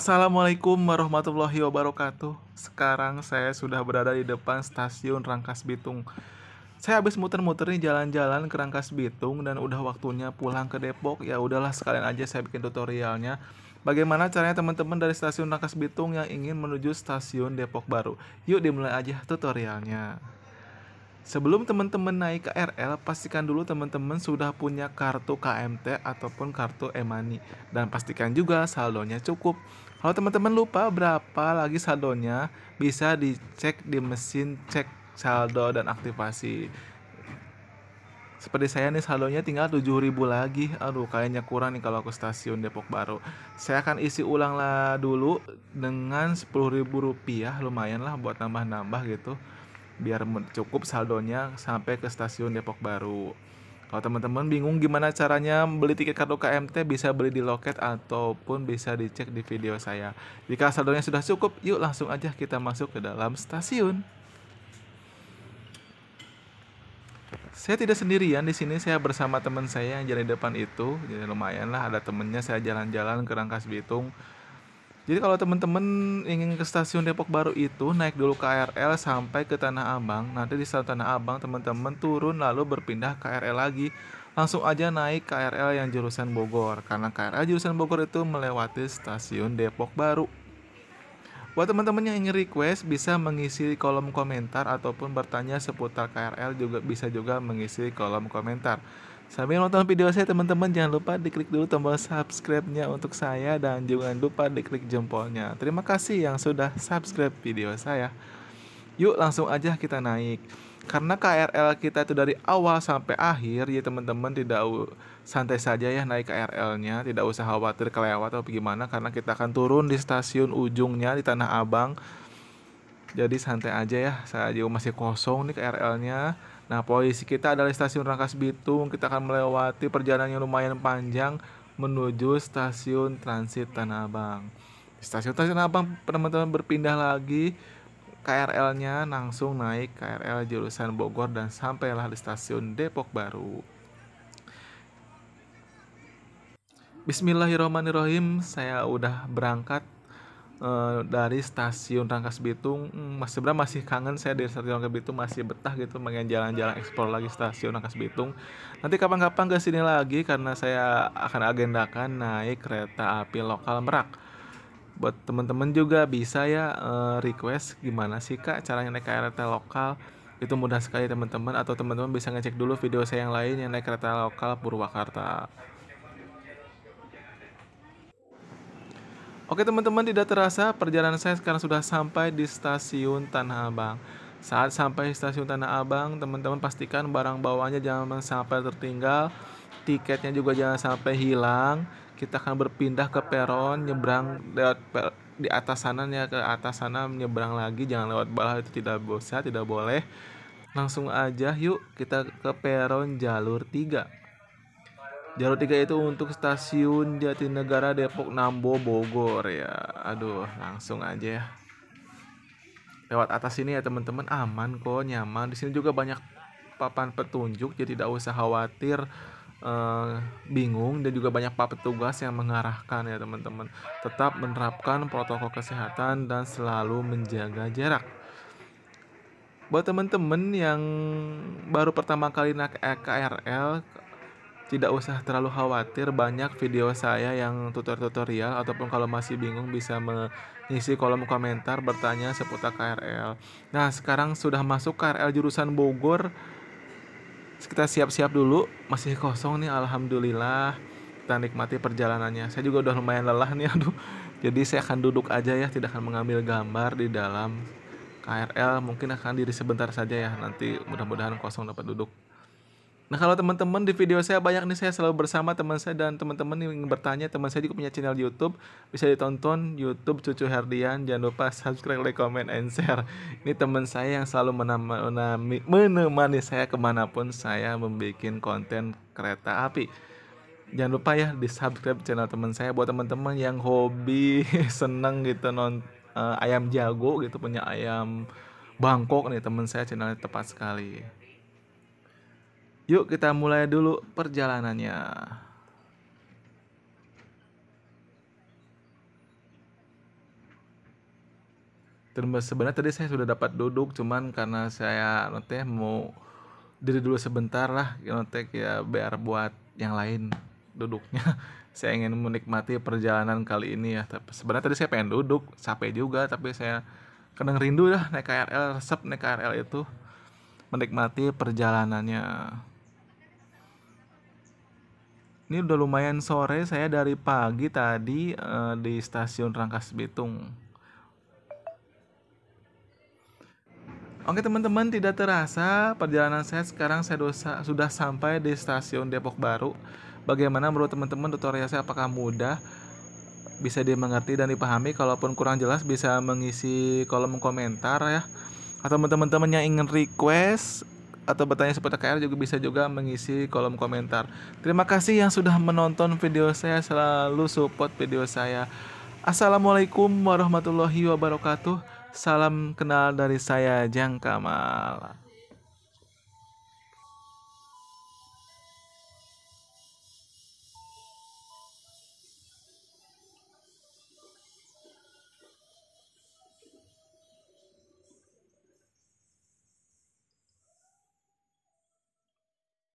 Assalamualaikum warahmatullahi wabarakatuh. Sekarang saya sudah berada di depan stasiun Rangkas Bitung. Saya habis muter-muter nih jalan-jalan ke Rangkas Bitung dan udah waktunya pulang ke Depok. Ya udahlah sekalian aja saya bikin tutorialnya. Bagaimana caranya teman-teman dari stasiun Rangkas Bitung yang ingin menuju stasiun Depok Baru? Yuk dimulai aja tutorialnya. Sebelum teman-teman naik KRL, pastikan dulu teman-teman sudah punya kartu KMT ataupun kartu e-money. Dan pastikan juga saldonya cukup. Kalau teman-teman lupa berapa lagi saldonya, bisa dicek di mesin cek saldo dan aktivasi. Seperti saya nih saldonya tinggal 7000 lagi. Aduh, kayaknya kurang nih kalau ke stasiun Depok Baru. Saya akan isi ulang lah dulu dengan Rp10.000 rupiah, lumayan lah buat nambah-nambah gitu biar cukup saldonya sampai ke stasiun Depok Baru. Kalau teman-teman bingung gimana caranya beli tiket kartu KMT bisa beli di loket ataupun bisa dicek di video saya. Jika saldonya sudah cukup, yuk langsung aja kita masuk ke dalam stasiun. Saya tidak sendirian di sini, saya bersama teman saya yang jalan di depan itu. Jadi ya, lumayan lah ada temennya saya jalan-jalan ke Rangkas Bitung jadi kalau teman-teman ingin ke stasiun Depok Baru itu naik dulu KRL sampai ke Tanah Abang. Nanti di stasiun Tanah Abang teman-teman turun lalu berpindah KRL lagi. Langsung aja naik KRL yang jurusan Bogor karena KRL jurusan Bogor itu melewati stasiun Depok Baru. Buat teman-teman yang ingin request bisa mengisi kolom komentar ataupun bertanya seputar KRL juga bisa juga mengisi kolom komentar. Sambil nonton video saya teman-teman jangan lupa diklik dulu tombol subscribe-nya untuk saya dan jangan lupa diklik jempolnya. Terima kasih yang sudah subscribe video saya. Yuk langsung aja kita naik. Karena KRL kita itu dari awal sampai akhir ya teman-teman tidak santai saja ya naik KRL-nya, tidak usah khawatir kelewat atau gimana karena kita akan turun di stasiun ujungnya di Tanah Abang. Jadi santai aja ya, saya juga masih kosong nih KRL-nya Nah, posisi kita adalah stasiun Rangkas Bitung. Kita akan melewati perjalanan yang lumayan panjang menuju stasiun transit Tanah Abang. Di stasiun Tanah Abang, teman-teman berpindah lagi KRL-nya langsung naik KRL jurusan Bogor dan sampailah di stasiun Depok Baru. Bismillahirrahmanirrahim, saya udah berangkat Eh, dari stasiun Rangkas Bitung hmm, mas sebenarnya masih kangen saya dari stasiun Rangkas Bitung masih betah gitu pengen jalan-jalan eksplor lagi stasiun Rangkas Bitung nanti kapan-kapan ke sini lagi karena saya akan agendakan naik kereta api lokal Merak buat teman-teman juga bisa ya eh, request gimana sih kak caranya naik kereta lokal itu mudah sekali teman-teman atau teman-teman bisa ngecek dulu video saya yang lain yang naik kereta lokal Purwakarta Oke teman-teman tidak terasa perjalanan saya sekarang sudah sampai di stasiun Tanah Abang. Saat sampai di stasiun Tanah Abang, teman-teman pastikan barang bawaannya jangan sampai tertinggal, tiketnya juga jangan sampai hilang. Kita akan berpindah ke peron, nyebrang lewat per di atas sana ya ke atas sana nyebrang lagi, jangan lewat bawah itu tidak bisa, tidak boleh. Langsung aja yuk kita ke peron jalur 3. Jalur 3 itu untuk stasiun Jatinegara, Depok, Nambo, Bogor ya. Aduh, langsung aja ya. Lewat atas ini ya teman-teman aman kok, nyaman. Di sini juga banyak papan petunjuk jadi tidak usah khawatir eh, bingung dan juga banyak pak petugas yang mengarahkan ya teman-teman. Tetap menerapkan protokol kesehatan dan selalu menjaga jarak buat teman-teman yang baru pertama kali naik e KRL tidak usah terlalu khawatir banyak video saya yang tutorial tutorial ataupun kalau masih bingung bisa mengisi kolom komentar bertanya seputar KRL. Nah, sekarang sudah masuk KRL jurusan Bogor. Kita siap-siap dulu, masih kosong nih alhamdulillah. Kita nikmati perjalanannya. Saya juga udah lumayan lelah nih aduh. Jadi saya akan duduk aja ya, tidak akan mengambil gambar di dalam KRL mungkin akan diri sebentar saja ya nanti mudah-mudahan kosong dapat duduk Nah kalau teman-teman di video saya banyak nih saya selalu bersama teman saya dan teman-teman yang bertanya teman saya juga punya channel YouTube bisa ditonton YouTube Cucu Herdian jangan lupa subscribe, like, comment, and share. Ini teman saya yang selalu menemani, menemani saya kemanapun saya membuat konten kereta api. Jangan lupa ya di subscribe channel teman saya buat teman-teman yang hobi seneng gitu non uh, ayam jago gitu punya ayam Bangkok nih teman saya channelnya tepat sekali. Yuk kita mulai dulu perjalanannya. Terus Sebenarnya tadi saya sudah dapat duduk, cuman karena saya nanti mau diri dulu sebentar lah, nanti ya biar buat yang lain duduknya. saya ingin menikmati perjalanan kali ini ya. Tapi sebenarnya tadi saya pengen duduk, capek juga, tapi saya kadang rindu ya naik KRL, resep naik KRL itu menikmati perjalanannya. Ini udah lumayan sore, saya dari pagi tadi uh, di stasiun Rangkas Bitung. Oke teman-teman, tidak terasa perjalanan saya sekarang saya dosa, sudah sampai di stasiun Depok Baru. Bagaimana menurut teman-teman tutorial saya apakah mudah? Bisa dimengerti dan dipahami, kalaupun kurang jelas bisa mengisi kolom komentar ya. Atau teman-teman yang ingin request atau bertanya seputar KR juga bisa juga mengisi kolom komentar. Terima kasih yang sudah menonton video saya, selalu support video saya. Assalamualaikum warahmatullahi wabarakatuh. Salam kenal dari saya Jang Kamal.